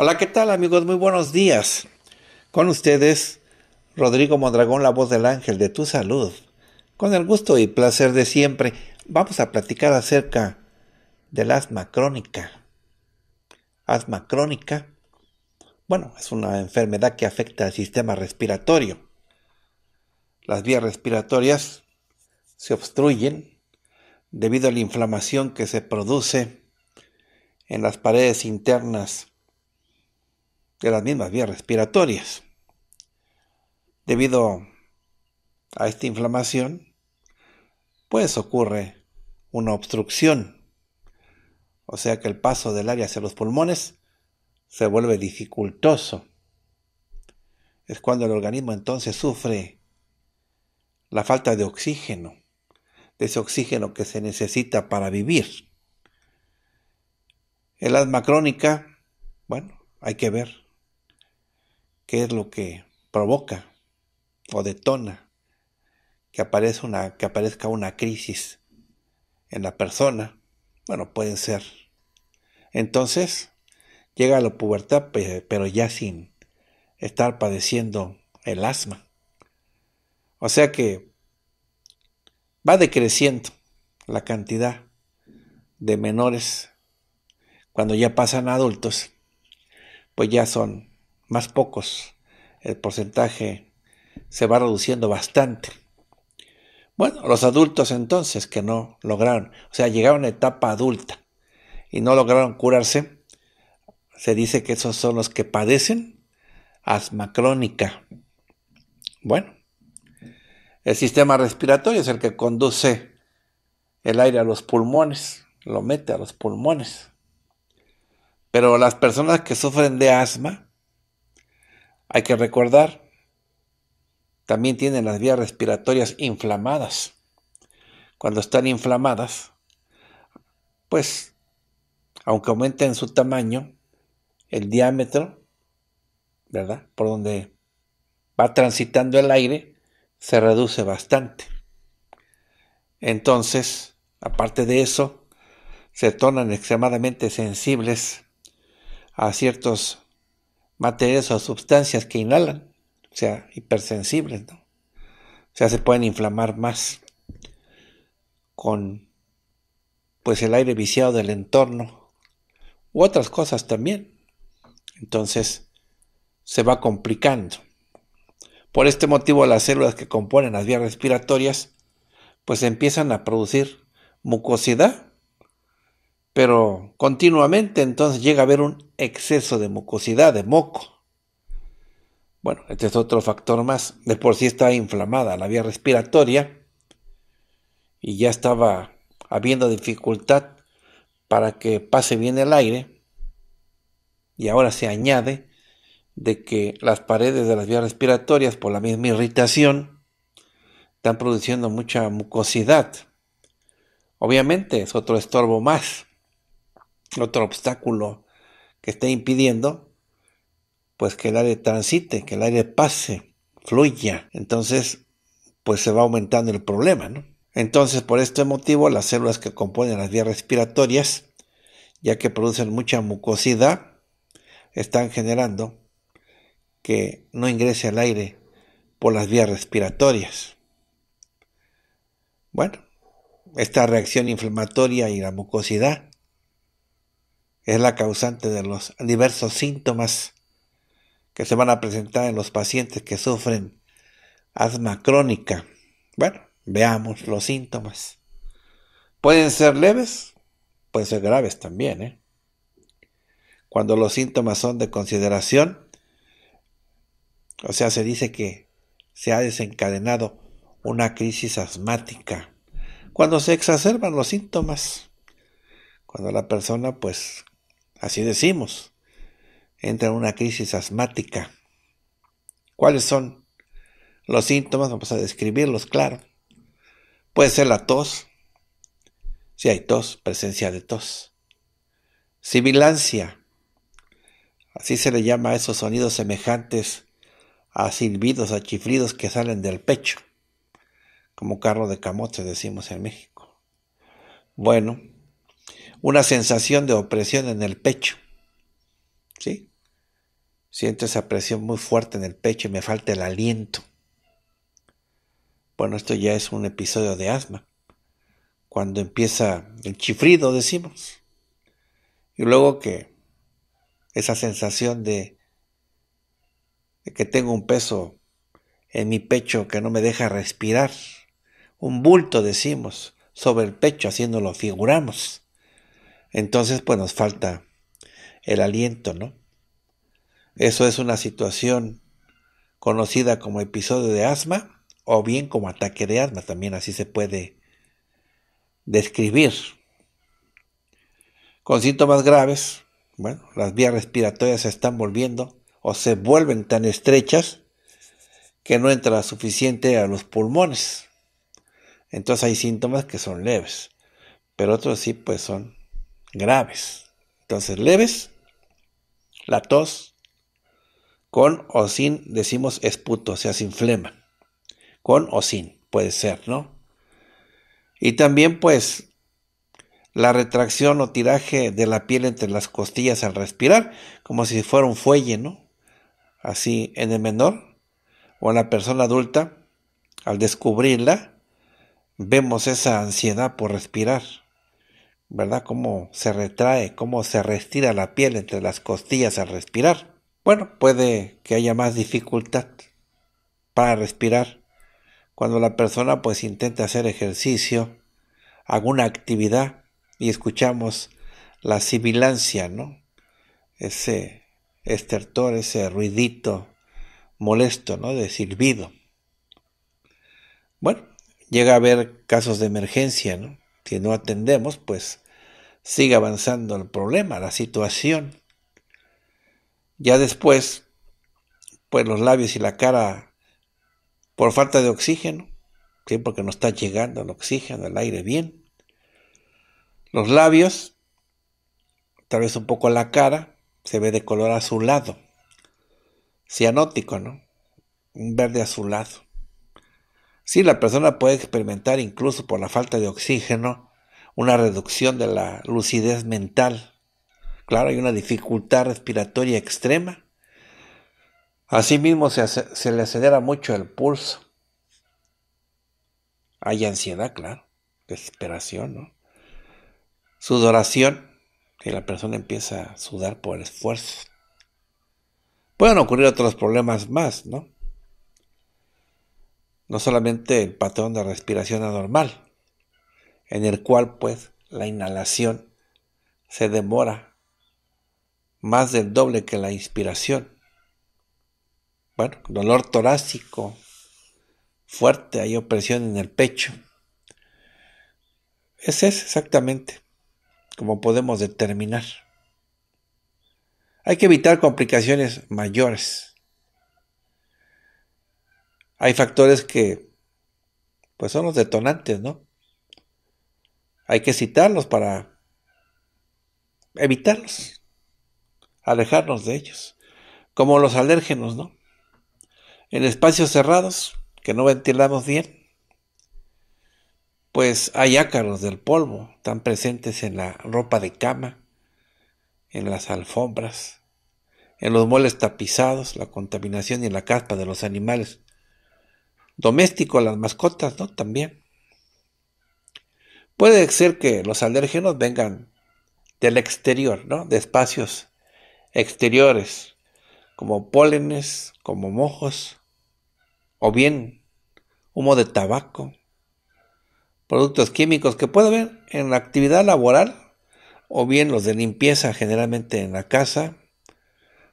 Hola, ¿qué tal amigos? Muy buenos días. Con ustedes, Rodrigo Mondragón, la voz del ángel de tu salud. Con el gusto y placer de siempre, vamos a platicar acerca del asma crónica. Asma crónica, bueno, es una enfermedad que afecta al sistema respiratorio. Las vías respiratorias se obstruyen debido a la inflamación que se produce en las paredes internas de las mismas vías respiratorias. Debido a esta inflamación, pues ocurre una obstrucción, o sea que el paso del aire hacia los pulmones se vuelve dificultoso. Es cuando el organismo entonces sufre la falta de oxígeno, de ese oxígeno que se necesita para vivir. El asma crónica, bueno, hay que ver qué es lo que provoca o detona que aparezca una, que aparezca una crisis en la persona. Bueno, pueden ser. Entonces, llega a la pubertad, pero ya sin estar padeciendo el asma. O sea que va decreciendo la cantidad de menores cuando ya pasan adultos, pues ya son más pocos, el porcentaje se va reduciendo bastante. Bueno, los adultos entonces que no lograron, o sea, llegaron a etapa adulta y no lograron curarse, se dice que esos son los que padecen asma crónica. Bueno, el sistema respiratorio es el que conduce el aire a los pulmones, lo mete a los pulmones. Pero las personas que sufren de asma hay que recordar, también tienen las vías respiratorias inflamadas. Cuando están inflamadas, pues, aunque aumenten su tamaño, el diámetro, ¿verdad? Por donde va transitando el aire, se reduce bastante. Entonces, aparte de eso, se tornan extremadamente sensibles a ciertos materias o sustancias que inhalan, o sea, hipersensibles, O sea, se pueden inflamar más con pues el aire viciado del entorno u otras cosas también. Entonces, se va complicando. Por este motivo, las células que componen las vías respiratorias pues empiezan a producir mucosidad pero continuamente entonces llega a haber un exceso de mucosidad, de moco. Bueno, este es otro factor más. De por sí está inflamada la vía respiratoria y ya estaba habiendo dificultad para que pase bien el aire. Y ahora se añade de que las paredes de las vías respiratorias por la misma irritación están produciendo mucha mucosidad. Obviamente es otro estorbo más otro obstáculo que esté impidiendo, pues que el aire transite, que el aire pase, fluya. Entonces, pues se va aumentando el problema, ¿no? Entonces, por este motivo, las células que componen las vías respiratorias, ya que producen mucha mucosidad, están generando que no ingrese el aire por las vías respiratorias. Bueno, esta reacción inflamatoria y la mucosidad es la causante de los diversos síntomas que se van a presentar en los pacientes que sufren asma crónica. Bueno, veamos los síntomas. Pueden ser leves, pueden ser graves también. ¿eh? Cuando los síntomas son de consideración, o sea, se dice que se ha desencadenado una crisis asmática. Cuando se exacerban los síntomas, cuando la persona pues así decimos, entra en una crisis asmática. ¿Cuáles son los síntomas? Vamos a describirlos, claro. Puede ser la tos, si hay tos, presencia de tos. Sibilancia, así se le llama a esos sonidos semejantes a silbidos, a chiflidos que salen del pecho, como carro de camote decimos en México. Bueno, una sensación de opresión en el pecho. ¿Sí? Siento esa presión muy fuerte en el pecho y me falta el aliento. Bueno, esto ya es un episodio de asma. Cuando empieza el chifrido, decimos. Y luego que esa sensación de, de que tengo un peso en mi pecho que no me deja respirar. Un bulto, decimos, sobre el pecho, haciéndolo figuramos. Entonces, pues nos falta el aliento, ¿no? Eso es una situación conocida como episodio de asma o bien como ataque de asma, también así se puede describir. Con síntomas graves, bueno, las vías respiratorias se están volviendo o se vuelven tan estrechas que no entra suficiente a los pulmones. Entonces hay síntomas que son leves, pero otros sí pues son graves. Entonces, leves, la tos, con o sin, decimos esputo, o sea, sin flema. Con o sin, puede ser, ¿no? Y también, pues, la retracción o tiraje de la piel entre las costillas al respirar, como si fuera un fuelle, ¿no? Así en el menor o en la persona adulta, al descubrirla, vemos esa ansiedad por respirar. ¿verdad? Cómo se retrae, cómo se restira la piel entre las costillas al respirar. Bueno, puede que haya más dificultad para respirar cuando la persona pues intenta hacer ejercicio, alguna actividad y escuchamos la sibilancia, ¿no? Ese estertor, ese ruidito molesto, ¿no? De silbido. Bueno, llega a haber casos de emergencia, ¿no? Si no atendemos, pues sigue avanzando el problema, la situación. Ya después, pues los labios y la cara por falta de oxígeno, ¿sí? porque no está llegando el oxígeno, el aire bien. Los labios, tal vez un poco la cara, se ve de color azulado, cianótico, ¿no? Un verde azulado. Sí, la persona puede experimentar incluso por la falta de oxígeno una reducción de la lucidez mental. Claro, hay una dificultad respiratoria extrema. Asimismo, se, se le acelera mucho el pulso. Hay ansiedad, claro, desesperación, ¿no? Sudoración, que la persona empieza a sudar por el esfuerzo. Pueden ocurrir otros problemas más, ¿no? no solamente el patrón de respiración anormal, en el cual pues la inhalación se demora más del doble que la inspiración. Bueno, dolor torácico fuerte, hay opresión en el pecho. Ese es exactamente como podemos determinar. Hay que evitar complicaciones mayores hay factores que pues son los detonantes, ¿no? Hay que citarlos para evitarlos, alejarnos de ellos, como los alérgenos, ¿no? En espacios cerrados que no ventilamos bien, pues hay ácaros del polvo tan presentes en la ropa de cama, en las alfombras, en los muebles tapizados, la contaminación y la caspa de los animales doméstico las mascotas, ¿no? También. Puede ser que los alérgenos vengan del exterior, ¿no? De espacios exteriores, como pólenes, como mojos, o bien humo de tabaco, productos químicos que puede haber en la actividad laboral, o bien los de limpieza generalmente en la casa,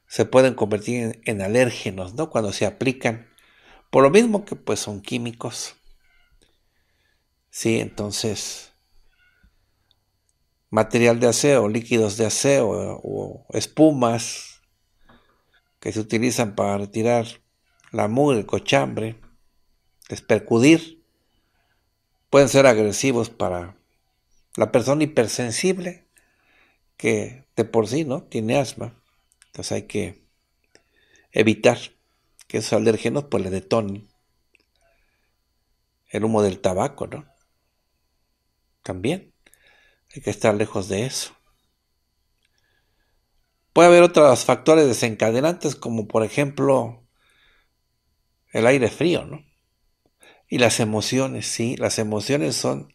se pueden convertir en, en alérgenos, ¿no? Cuando se aplican por lo mismo que pues son químicos. Sí, entonces material de aseo, líquidos de aseo o espumas que se utilizan para retirar la mugre, el cochambre, despercudir. pueden ser agresivos para la persona hipersensible que de por sí no tiene asma. Entonces hay que evitar que esos alérgenos, pues le detonen el humo del tabaco, ¿no? También hay que estar lejos de eso. Puede haber otros factores desencadenantes, como por ejemplo el aire frío, ¿no? Y las emociones, sí, las emociones son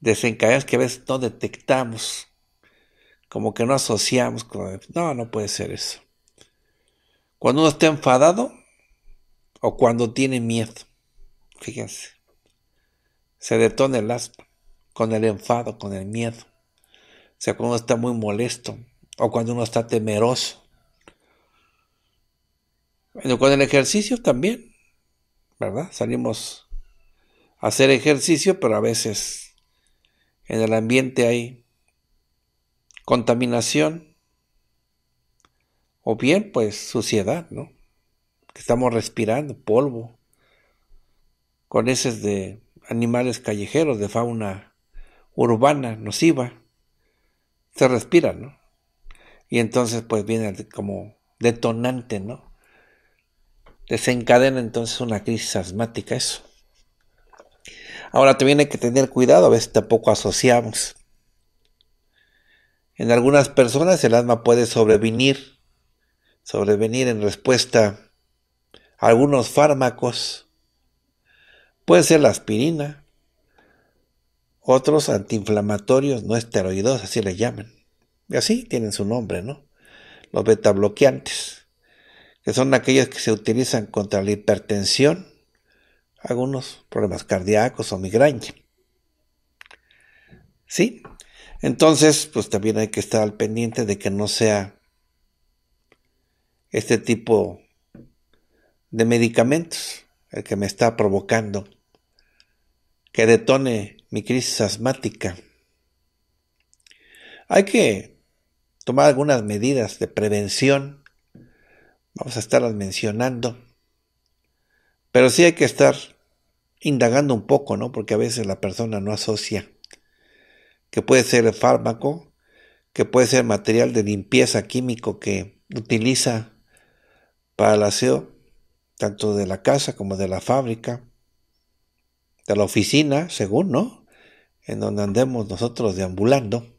desencadenantes que a veces no detectamos, como que no asociamos, con... no, no puede ser eso. Cuando uno está enfadado, o cuando tiene miedo. Fíjense, se detona el aspa con el enfado, con el miedo. O sea, cuando uno está muy molesto o cuando uno está temeroso. Bueno, con el ejercicio también, ¿verdad? Salimos a hacer ejercicio, pero a veces en el ambiente hay contaminación o bien pues suciedad, ¿no? que estamos respirando, polvo, con heces de animales callejeros, de fauna urbana, nociva, se respira, ¿no? Y entonces pues viene como detonante, ¿no? Desencadena entonces una crisis asmática eso. Ahora también hay que tener cuidado, a veces tampoco asociamos. En algunas personas el asma puede sobrevenir, sobrevenir en respuesta algunos fármacos. Puede ser la aspirina, otros antiinflamatorios no esteroidos, así le llaman. Y así tienen su nombre, ¿no? Los betabloqueantes, que son aquellos que se utilizan contra la hipertensión, algunos problemas cardíacos o migraña. ¿Sí? Entonces, pues también hay que estar al pendiente de que no sea este tipo de medicamentos el que me está provocando que detone mi crisis asmática. Hay que tomar algunas medidas de prevención. Vamos a estarlas mencionando. Pero sí hay que estar indagando un poco, ¿no? Porque a veces la persona no asocia que puede ser el fármaco, que puede ser material de limpieza químico que utiliza para el aseo, tanto de la casa como de la fábrica, de la oficina, según, ¿no? En donde andemos nosotros deambulando.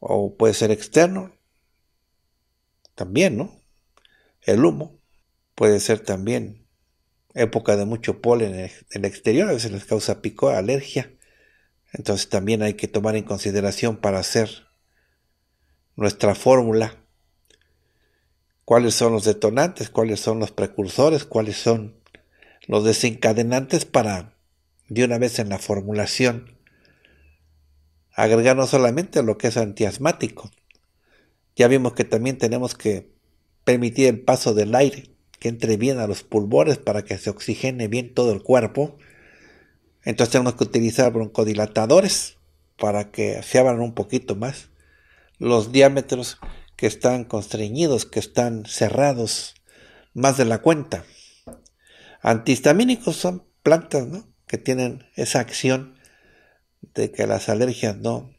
O puede ser externo, también, ¿no? El humo puede ser también época de mucho polen en el exterior, a veces les causa pico, alergia. Entonces también hay que tomar en consideración para hacer nuestra fórmula cuáles son los detonantes, cuáles son los precursores, cuáles son los desencadenantes para, de una vez en la formulación, agregar no solamente lo que es antiasmático, ya vimos que también tenemos que permitir el paso del aire, que entre bien a los pulvores para que se oxigene bien todo el cuerpo. Entonces tenemos que utilizar broncodilatadores para que se abran un poquito más los diámetros que están constreñidos, que están cerrados más de la cuenta. Antihistamínicos son plantas ¿no? que tienen esa acción de que las alergias no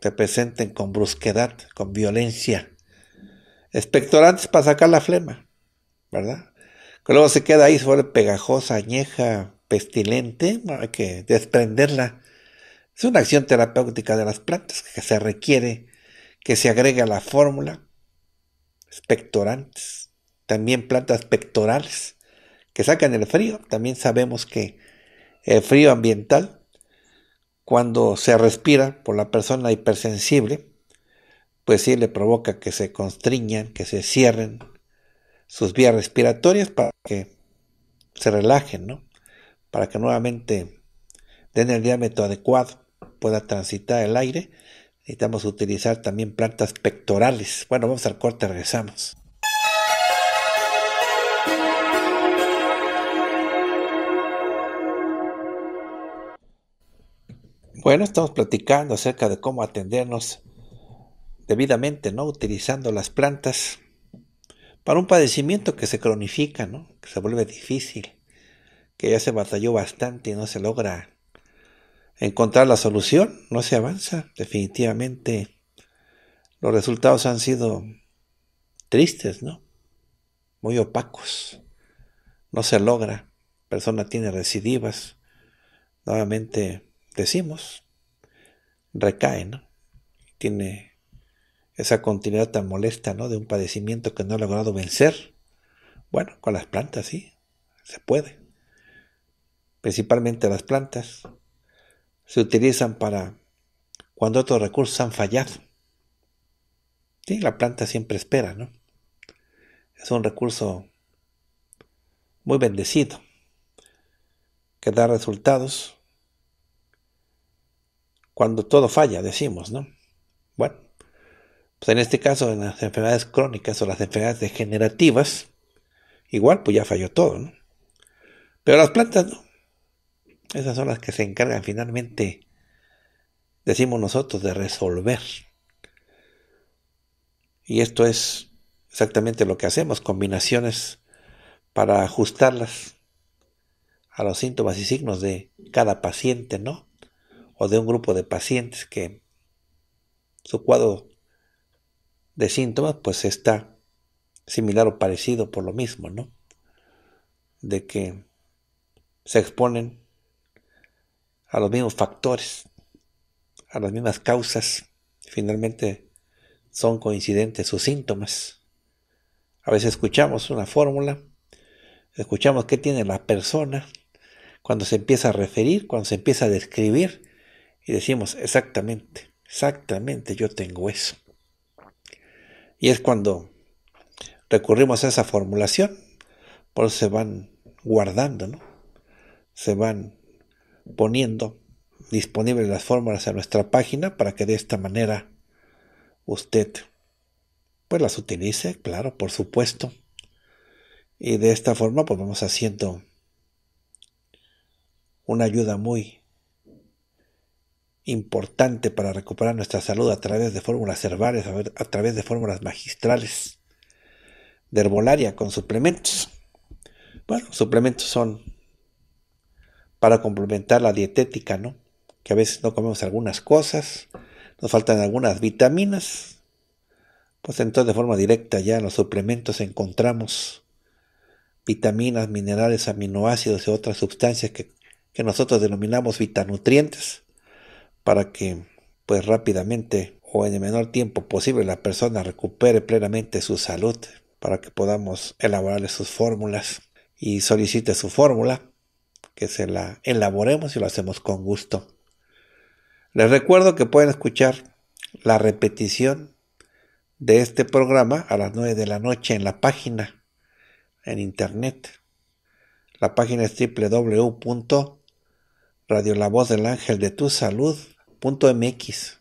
se presenten con brusquedad, con violencia. Espectorantes para sacar la flema, ¿verdad? Que luego se queda ahí, se pegajosa, añeja, pestilente, hay que desprenderla. Es una acción terapéutica de las plantas que se requiere que se agrega a la fórmula, espectorantes... también plantas pectorales que sacan el frío. También sabemos que el frío ambiental, cuando se respira por la persona hipersensible, pues sí le provoca que se constriñan, que se cierren sus vías respiratorias para que se relajen, ¿no? Para que nuevamente den el diámetro adecuado, pueda transitar el aire Necesitamos utilizar también plantas pectorales. Bueno, vamos al corte, regresamos. Bueno, estamos platicando acerca de cómo atendernos debidamente, ¿no? Utilizando las plantas para un padecimiento que se cronifica, ¿no? Que se vuelve difícil, que ya se batalló bastante y no se logra encontrar la solución, no se avanza. Definitivamente los resultados han sido tristes, ¿no? Muy opacos. No se logra. Persona tiene recidivas. Nuevamente decimos, recae, ¿no? Tiene esa continuidad tan molesta, ¿no? De un padecimiento que no ha logrado vencer. Bueno, con las plantas sí, se puede. Principalmente las plantas se utilizan para cuando otros recursos han fallado. Sí, la planta siempre espera, ¿no? Es un recurso muy bendecido que da resultados cuando todo falla, decimos, ¿no? Bueno, pues en este caso, en las enfermedades crónicas o las enfermedades degenerativas, igual pues ya falló todo, ¿no? Pero las plantas no. Esas son las que se encargan finalmente, decimos nosotros, de resolver. Y esto es exactamente lo que hacemos, combinaciones para ajustarlas a los síntomas y signos de cada paciente, ¿no? O de un grupo de pacientes que su cuadro de síntomas pues está similar o parecido por lo mismo, ¿no? De que se exponen a los mismos factores, a las mismas causas. Finalmente son coincidentes sus síntomas. A veces escuchamos una fórmula, escuchamos qué tiene la persona, cuando se empieza a referir, cuando se empieza a describir, y decimos exactamente, exactamente yo tengo eso. Y es cuando recurrimos a esa formulación, por eso se van guardando, ¿no? Se van poniendo disponibles las fórmulas en nuestra página para que de esta manera usted pues las utilice, claro, por supuesto. Y de esta forma pues vamos haciendo una ayuda muy importante para recuperar nuestra salud a través de fórmulas herbales, a través de fórmulas magistrales de herbolaria con suplementos. Bueno, suplementos son para complementar la dietética, ¿no? Que a veces no comemos algunas cosas, nos faltan algunas vitaminas, pues entonces de forma directa ya en los suplementos encontramos vitaminas, minerales, aminoácidos y otras sustancias que, nosotros denominamos vitanutrientes para que pues rápidamente o en el menor tiempo posible la persona recupere plenamente su salud para que podamos elaborarle sus fórmulas y solicite su fórmula que se la elaboremos y lo hacemos con gusto. Les recuerdo que pueden escuchar la repetición de este programa a las 9 de la noche en la página en internet. La página es salud.mx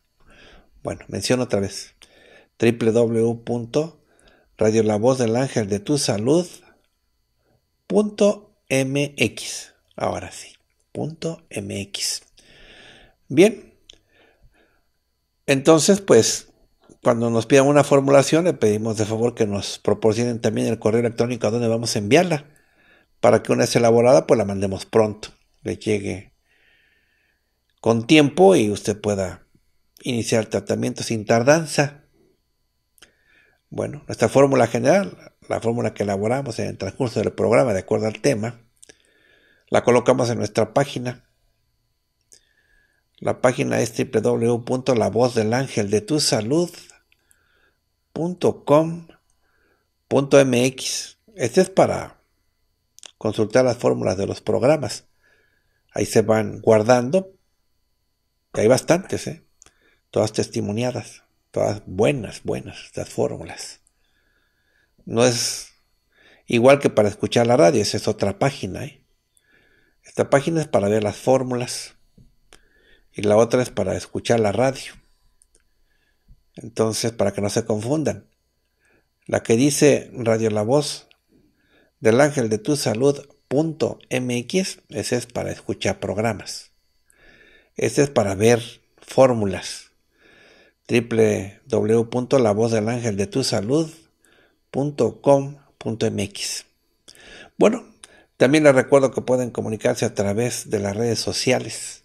Bueno, menciono otra vez salud.mx Ahora sí, punto .mx. Bien. Entonces, pues, cuando nos pidan una formulación, le pedimos de favor que nos proporcionen también el correo electrónico a donde vamos a enviarla, para que una vez elaborada, pues la mandemos pronto, le llegue con tiempo y usted pueda iniciar tratamiento sin tardanza. Bueno, nuestra fórmula general, la fórmula que elaboramos en el transcurso del programa de acuerdo al tema, la colocamos en nuestra página. La página es www.lavozdelangeldetusalud.com.mx. Este es para consultar las fórmulas de los programas. Ahí se van guardando. Hay bastantes, ¿eh? Todas testimoniadas, todas buenas, buenas, estas fórmulas. No es igual que para escuchar la radio, esa es otra página, ¿eh? Esta página es para ver las fórmulas y la otra es para escuchar la radio. Entonces, para que no se confundan, la que dice Radio La Voz del Ángel de Tu Salud punto MX, es para escuchar programas. Este es para ver fórmulas. mx Bueno, también les recuerdo que pueden comunicarse a través de las redes sociales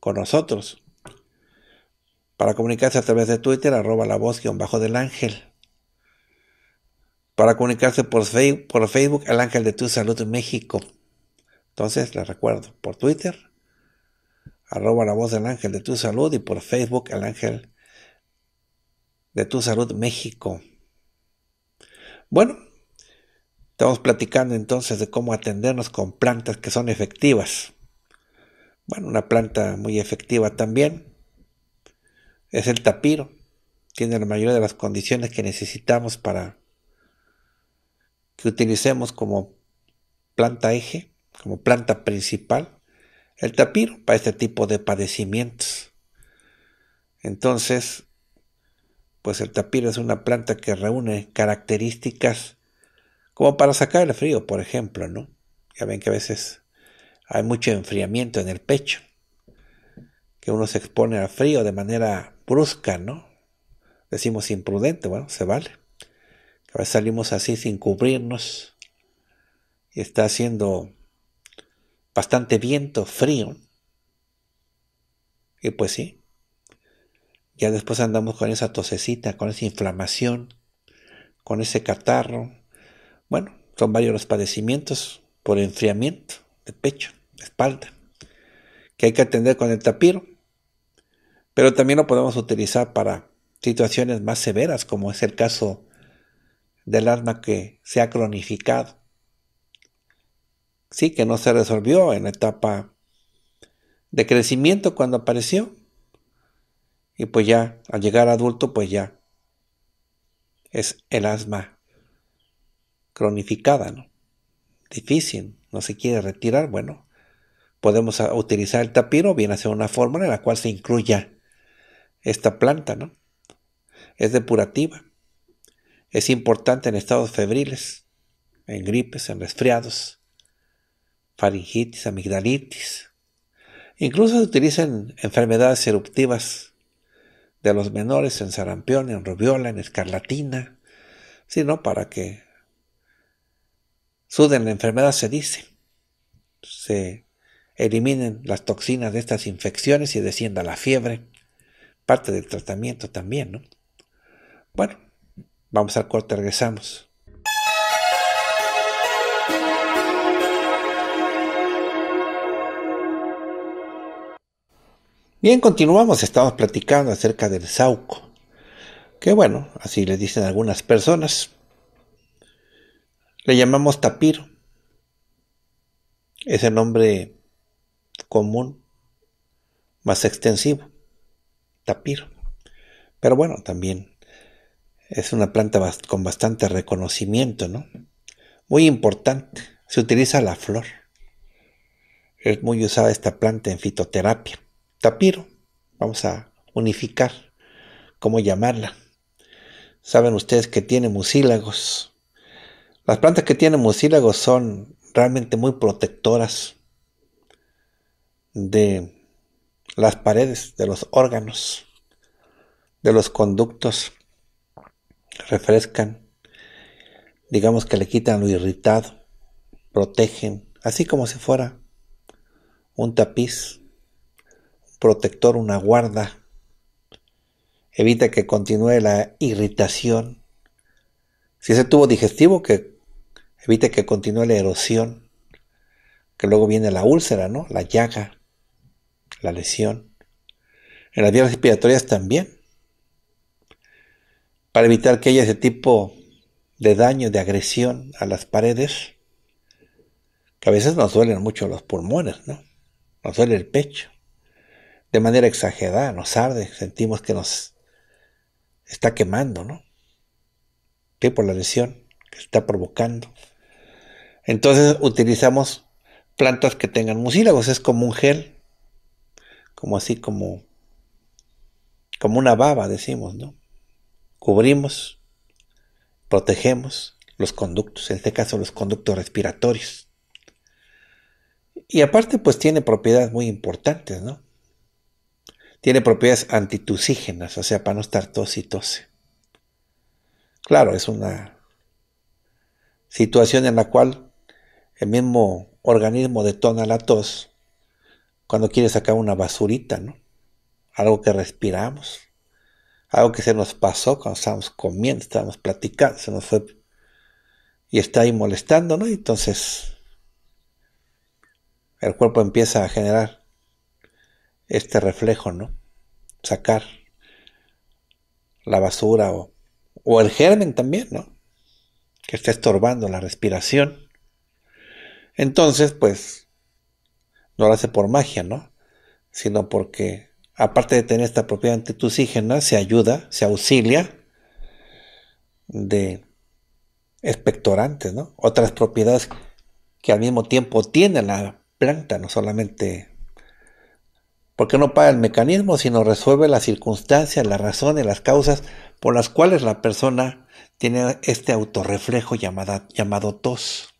con nosotros. Para comunicarse a través de Twitter, arroba la voz guión bajo del ángel. Para comunicarse por, Facebook, el ángel de tu salud México. Entonces, les recuerdo, por Twitter, arroba la voz del ángel de tu salud y por Facebook, el ángel de tu salud México. Bueno, Estamos platicando entonces de cómo atendernos con plantas que son efectivas. Bueno, una planta muy efectiva también es el tapiro. Tiene la mayoría de las condiciones que necesitamos para que utilicemos como planta eje, como planta principal, el tapiro para este tipo de padecimientos. Entonces, pues el tapiro es una planta que reúne características como para sacar el frío, por ejemplo, ¿no? Ya ven que a veces hay mucho enfriamiento en el pecho, que uno se expone al frío de manera brusca, ¿no? Decimos imprudente, bueno, se vale. A veces salimos así sin cubrirnos y está haciendo bastante viento frío. Y pues sí, ya después andamos con esa tosecita, con esa inflamación, con ese catarro, bueno, son varios los padecimientos por enfriamiento de pecho, de espalda, que hay que atender con el tapiro, pero también lo podemos utilizar para situaciones más severas, como es el caso del asma que se ha cronificado. Sí, que no se resolvió en la etapa de crecimiento cuando apareció. Y pues ya, al llegar adulto, pues ya es el asma cronificada, ¿no? difícil, no se quiere retirar, bueno, podemos utilizar el tapiro, bien hacer una fórmula en la cual se incluya esta planta, ¿no? Es depurativa, es importante en estados febriles, en gripes, en resfriados, faringitis, amigdalitis. Incluso se utilizan en enfermedades eruptivas de los menores, en sarampión, en rubiola, en escarlatina, sino para que Suden la enfermedad, se dice. Se eliminen las toxinas de estas infecciones y descienda la fiebre. Parte del tratamiento también, ¿no? Bueno, vamos al corte, regresamos. Bien, continuamos, estamos platicando acerca del saúco. que bueno, así le dicen algunas personas, le llamamos tapiro, Es el nombre común, más extensivo, tapiro. Pero bueno, también es una planta con bastante reconocimiento, ¿no? Muy importante. Se utiliza la flor. Es muy usada esta planta en fitoterapia. Tapiro. Vamos a unificar cómo llamarla. Saben ustedes que tiene mucílagos las plantas que tienen mucílagos son realmente muy protectoras de las paredes, de los órganos, de los conductos, refrescan, digamos que le quitan lo irritado, protegen, así como si fuera un tapiz, un protector, una guarda, evita que continúe la irritación. Si ese tubo digestivo, que evite que continúe la erosión, que luego viene la úlcera, ¿no? La llaga, la lesión. En las vías respiratorias también. Para evitar que haya ese tipo de daño, de agresión a las paredes, que a veces nos duelen mucho los pulmones, ¿no? Nos duele el pecho. De manera exagerada, nos arde, sentimos que nos está quemando, ¿no? por la lesión que está provocando. Entonces utilizamos plantas que tengan mucílagos, es como un gel, como así como, como una baba, decimos, ¿no? Cubrimos, protegemos los conductos, en este caso los conductos respiratorios. Y aparte, pues tiene propiedades muy importantes, ¿no? Tiene propiedades antitusígenas, o sea, para no estar tos y tose. Claro, es una situación en la cual el mismo organismo detona la tos cuando quiere sacar una basurita, ¿no? Algo que respiramos, algo que se nos pasó cuando estábamos comiendo, estábamos platicando, se nos fue y está ahí molestando, ¿no? Entonces el cuerpo empieza a generar este reflejo, ¿no? Sacar la basura o, o el germen también, ¿no? Que está estorbando la respiración. Entonces, pues, no lo hace por magia, ¿no? Sino porque, aparte de tener esta propiedad antitusígena, se ayuda, se auxilia de expectorantes, ¿no? Otras propiedades que al mismo tiempo tiene la planta, no solamente porque no paga el mecanismo, sino resuelve las circunstancias, las razones, las causas por las cuales la persona tiene este autorreflejo llamado tos.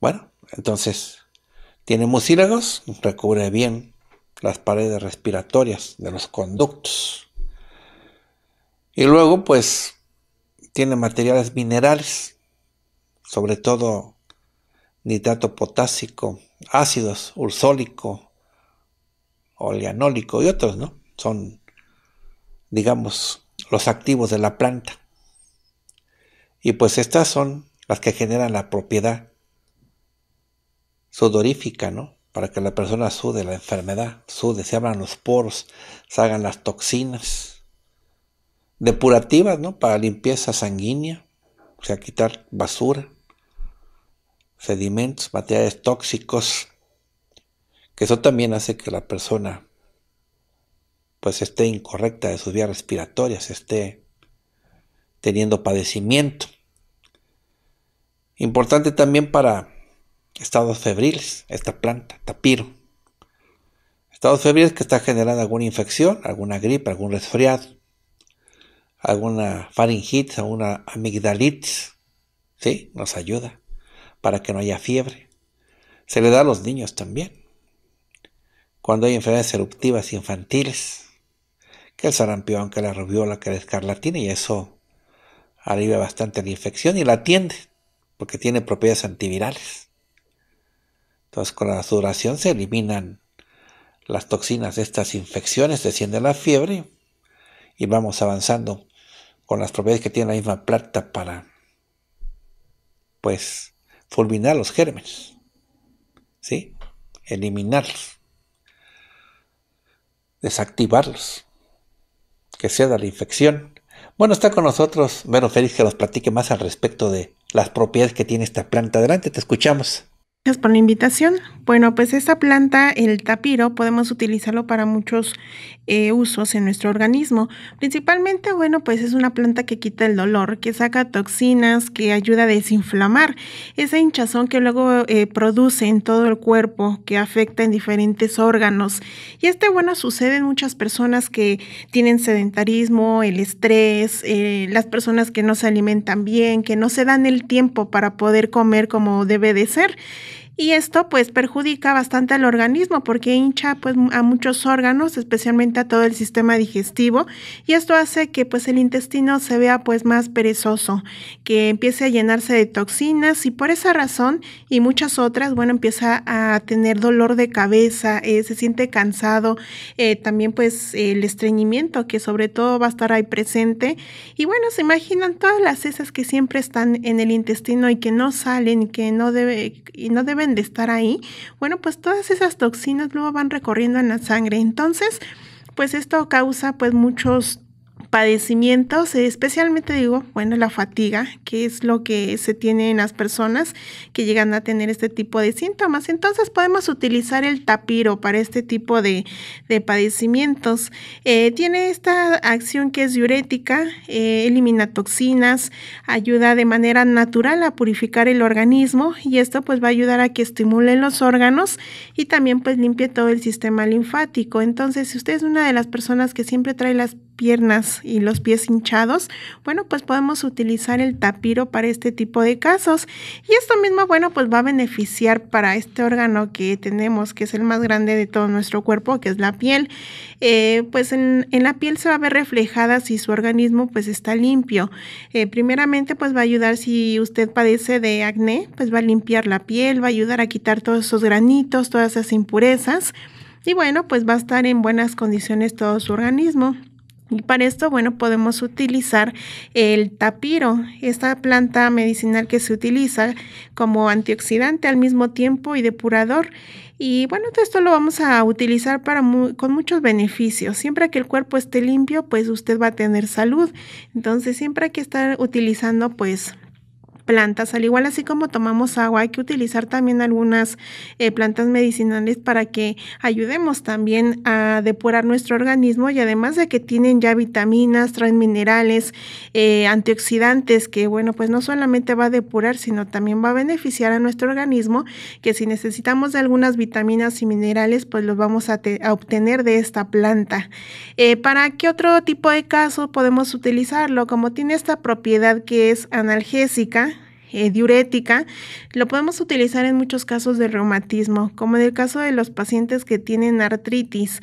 Bueno, entonces tiene mucílagos, recubre bien las paredes respiratorias de los conductos. Y luego, pues, tiene materiales minerales, sobre todo nitrato potásico, ácidos, ursólico, oleanólico y otros, ¿no? Son, digamos, los activos de la planta. Y pues estas son las que generan la propiedad sudorífica, ¿no? Para que la persona sude, la enfermedad sude, se abran los poros, salgan las toxinas. Depurativas, ¿no? Para limpieza sanguínea, o sea, quitar basura, sedimentos, materiales tóxicos, que eso también hace que la persona pues esté incorrecta de sus vías respiratorias, esté teniendo padecimiento. Importante también para estados febriles, esta planta, tapiro. Estados febriles que está generando alguna infección, alguna gripe, algún resfriado, alguna faringitis, alguna amigdalitis. ¿Sí? Nos ayuda para que no haya fiebre. Se le da a los niños también. Cuando hay enfermedades eruptivas infantiles, que el sarampión, que la rubiola, que la escarlatina, y eso alivia bastante la infección y la atiende, porque tiene propiedades antivirales. Entonces, con la sudoración se eliminan las toxinas de estas infecciones, desciende la fiebre y vamos avanzando con las propiedades que tiene la misma planta para, pues, fulminar los gérmenes, ¿sí? Eliminarlos, desactivarlos, que sea de la infección. Bueno, está con nosotros Vero Félix que nos platique más al respecto de las propiedades que tiene esta planta. Adelante, te escuchamos por la invitación. Bueno, pues esta planta, el tapiro, podemos utilizarlo para muchos eh, usos en nuestro organismo. Principalmente, bueno, pues es una planta que quita el dolor, que saca toxinas, que ayuda a desinflamar esa hinchazón que luego eh, produce en todo el cuerpo, que afecta en diferentes órganos. Y este, bueno, sucede en muchas personas que tienen sedentarismo, el estrés, eh, las personas que no se alimentan bien, que no se dan el tiempo para poder comer como debe de ser y esto pues perjudica bastante al organismo porque hincha pues a muchos órganos, especialmente a todo el sistema digestivo y esto hace que pues el intestino se vea pues más perezoso, que empiece a llenarse de toxinas y por esa razón y muchas otras, bueno, empieza a tener dolor de cabeza, eh, se siente cansado, eh, también pues el estreñimiento que sobre todo va a estar ahí presente y bueno, se imaginan todas las heces que siempre están en el intestino y que no salen, que no debe y no deben de estar ahí, bueno, pues todas esas toxinas luego van recorriendo en la sangre. Entonces, pues esto causa pues muchos padecimientos, eh, especialmente digo, bueno, la fatiga, que es lo que se tiene en las personas que llegan a tener este tipo de síntomas. Entonces podemos utilizar el tapiro para este tipo de, padecimientos. Eh, tiene esta acción que es diurética, eh, elimina toxinas, ayuda de manera natural a purificar el organismo y esto pues va a ayudar a que estimulen los órganos y también pues limpie todo el sistema linfático. Entonces, si usted es una de las personas que siempre trae las piernas y los pies hinchados, bueno, pues podemos utilizar el tapiro para este tipo de casos. Y esto mismo, bueno, pues va a beneficiar para este órgano que tenemos, que es el más grande de todo nuestro cuerpo, que es la piel. Eh, pues en, la piel se va a ver reflejada si su organismo pues está limpio. Eh, primeramente, pues va a ayudar si usted padece de acné, pues va a limpiar la piel, va a ayudar a quitar todos esos granitos, todas esas impurezas. Y bueno, pues va a estar en buenas condiciones todo su organismo. Y para esto, bueno, podemos utilizar el tapiro, esta planta medicinal que se utiliza como antioxidante al mismo tiempo y depurador. Y bueno, esto lo vamos a utilizar para con muchos beneficios. Siempre que el cuerpo esté limpio, pues usted va a tener salud. Entonces, siempre hay que estar utilizando pues plantas. Al igual así como tomamos agua, hay que utilizar también algunas eh, plantas medicinales para que ayudemos también a depurar nuestro organismo y además de que tienen ya vitaminas, traen minerales, eh, antioxidantes, que bueno, pues no solamente va a depurar, sino también va a beneficiar a nuestro organismo, que si necesitamos de algunas vitaminas y minerales, pues los vamos a, obtener de esta planta. Eh, ¿Para qué otro tipo de caso podemos utilizarlo? Como tiene esta propiedad que es analgésica, eh, diurética, lo podemos utilizar en muchos casos de reumatismo, como en el caso de los pacientes que tienen artritis.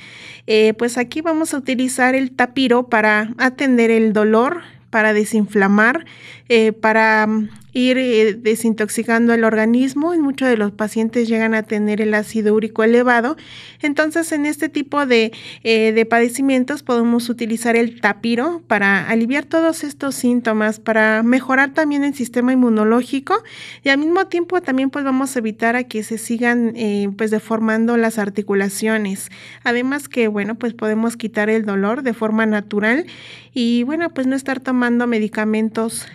Eh, pues aquí vamos a utilizar el tapiro para atender el dolor, para desinflamar, eh, para mm, ir eh, desintoxicando el organismo. y muchos de los pacientes llegan a tener el ácido úrico elevado. Entonces, en este tipo eh, de, padecimientos podemos utilizar el tapiro para aliviar todos estos síntomas, para mejorar también el sistema inmunológico y al mismo tiempo también pues vamos a evitar a que se sigan eh, pues deformando las articulaciones. Además que bueno pues podemos quitar el dolor de forma natural y bueno pues no estar tomando medicamentos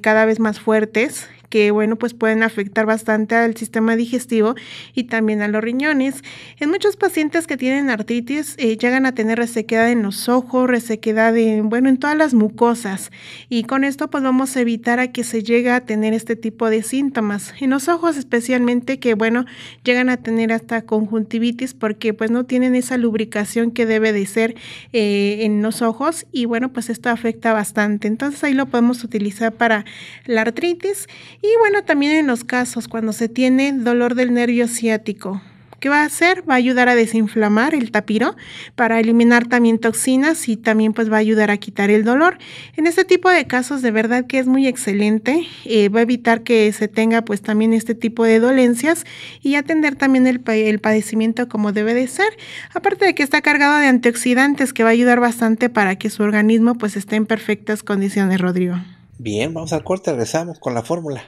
cada vez más fuertes martes que, bueno, pues pueden afectar bastante al sistema digestivo y también a los riñones. En muchos pacientes que tienen artritis eh, llegan a tener resequedad en los ojos, resequedad en, bueno, en todas las mucosas. Y con esto pues vamos a evitar a que se llegue a tener este tipo de síntomas. En los ojos especialmente que, bueno, llegan a tener hasta conjuntivitis porque pues no tienen esa lubricación que debe de ser eh, en los ojos y bueno, pues esto afecta bastante. Entonces ahí lo podemos utilizar para la artritis y bueno, también en los casos cuando se tiene dolor del nervio ciático. ¿Qué va a hacer? Va a ayudar a desinflamar el tapiro para eliminar también toxinas y también pues va a ayudar a quitar el dolor. En este tipo de casos de verdad que es muy excelente, eh, va a evitar que se tenga pues también este tipo de dolencias y atender también el, el padecimiento como debe de ser. Aparte de que está cargado de antioxidantes que va a ayudar bastante para que su organismo pues esté en perfectas condiciones, Rodrigo. Bien, vamos al corte, regresamos con la fórmula.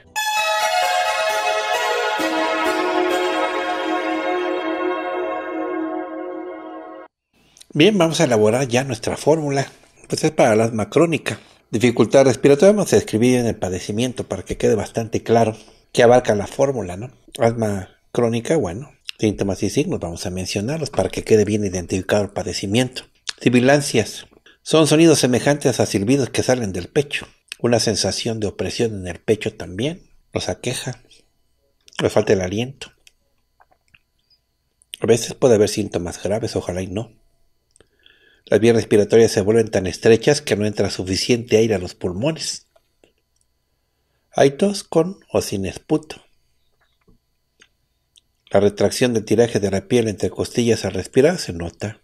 Bien, vamos a elaborar ya nuestra fórmula. Pues es para el asma crónica. Dificultad respiratoria vamos a escribir en el padecimiento para que quede bastante claro que abarca la fórmula, ¿no? Asma crónica, bueno, síntomas y signos vamos a mencionarlos para que quede bien identificado el padecimiento. Sibilancias. Son sonidos semejantes a silbidos que salen del pecho. Una sensación de opresión en el pecho también nos aqueja. Le falta el aliento. A veces puede haber síntomas graves, ojalá y no. Las vías respiratorias se vuelven tan estrechas que no entra suficiente aire a los pulmones. Hay tos con o sin esputo. La retracción del tiraje de la piel entre costillas al respirar se nota.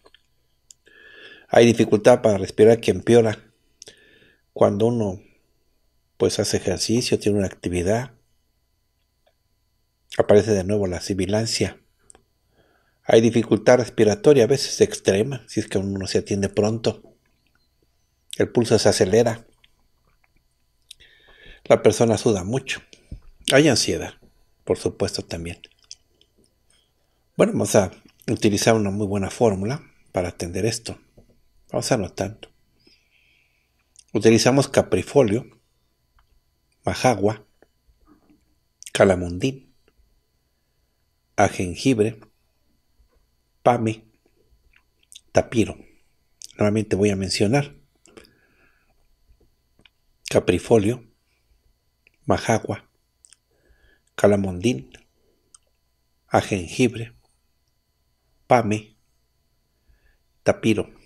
Hay dificultad para respirar que empeora cuando uno pues hace ejercicio, tiene una actividad. Aparece de nuevo la sibilancia. Hay dificultad respiratoria, a veces extrema, si es que uno no se atiende pronto. El pulso se acelera. La persona suda mucho. Hay ansiedad, por supuesto, también. Bueno, vamos a utilizar una muy buena fórmula para atender esto. Vamos a tanto. Utilizamos caprifolio Majagua, Calamundín, a jengibre, pame, tapiro. Nuevamente voy a mencionar caprifolio, majagua, calamondín, a jengibre, pame, tapiro.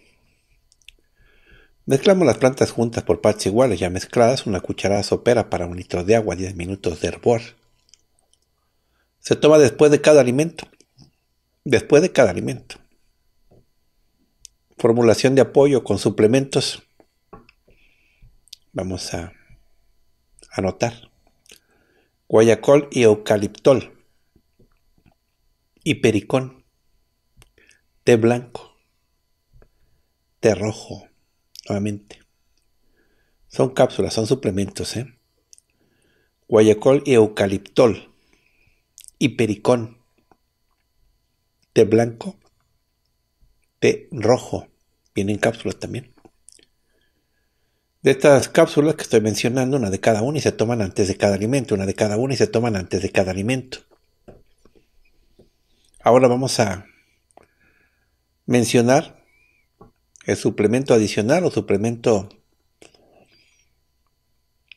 Mezclamos las plantas juntas por partes iguales ya mezcladas, una cucharada sopera para un litro de agua, 10 minutos de hervor. Se toma después de cada alimento. Después de cada alimento. Formulación de apoyo con suplementos. Vamos a anotar. Guayacol y eucaliptol. Hipericón. Té blanco. Té rojo son cápsulas, son suplementos. ¿eh? Guayacol y eucaliptol. Y pericón. Té blanco. Té rojo. Vienen cápsulas también. De estas cápsulas que estoy mencionando, una de cada una y se toman antes de cada alimento, una de cada una y se toman antes de cada alimento. Ahora vamos a mencionar el suplemento adicional o suplemento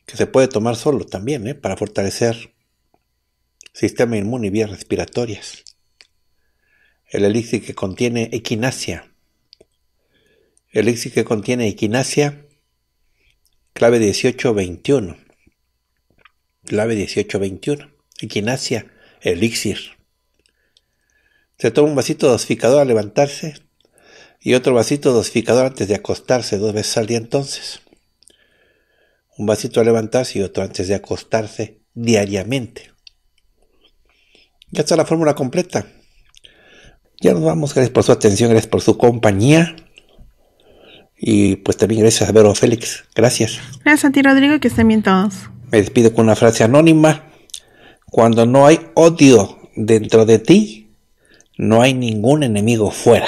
que se puede tomar solo también, ¿eh? para fortalecer sistema inmune y vías respiratorias. El elixir que contiene equinacia. El elixir que contiene equinacia, clave 1821. Clave 1821. Equinacia, elixir. Se toma un vasito dosificador al levantarse, y otro vasito dosificador antes de acostarse dos veces al día entonces. Un vasito a levantarse y otro antes de acostarse diariamente. Ya está la fórmula completa. Ya nos vamos. Gracias por su atención, gracias por su compañía. Y pues también gracias a Vero Félix. Gracias. Gracias a ti, Rodrigo, que estén bien todos. Me despido con una frase anónima. Cuando no hay odio dentro de ti, no hay ningún enemigo fuera.